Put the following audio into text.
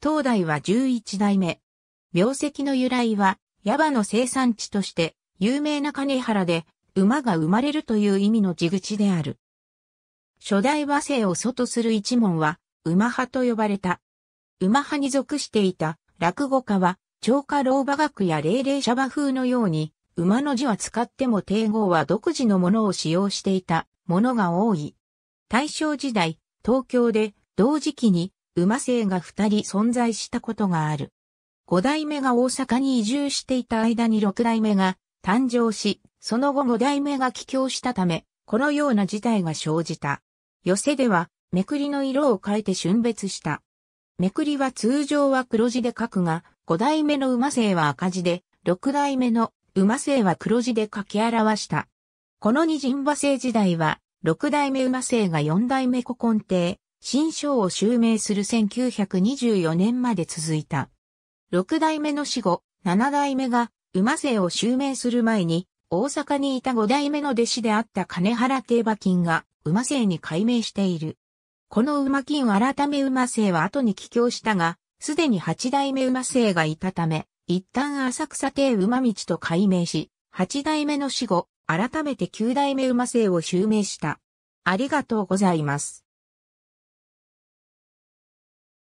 東大は11代目。名跡の由来は、ヤバの生産地として、有名な金原で、馬が生まれるという意味の地口である。初代和製を祖とする一門は、馬派と呼ばれた。馬派に属していた落語家は、超過老馬学や霊霊者馬風のように、馬の字は使っても帝号は独自のものを使用していたものが多い。大正時代、東京で同時期に馬生が二人存在したことがある。五代目が大阪に移住していた間に六代目が誕生し、その後五代目が帰郷したため、このような事態が生じた。寄せでは、めくりの色を変えて春別した。めくりは通常は黒字で書くが、五代目の馬生は赤字で、六代目の馬生は黒字で書き表した。この二人馬生時代は、六代目馬生が四代目古今亭、新章を襲名する1924年まで続いた。六代目の死後、七代目が馬勢を襲名する前に、大阪にいた五代目の弟子であった金原定馬金が馬勢に改名している。この馬金改め馬勢は後に帰郷したが、すでに八代目馬勢がいたため、一旦浅草亭馬道と改名し、八代目の死後、改めて九代目馬勢を襲名した。ありがとうございます。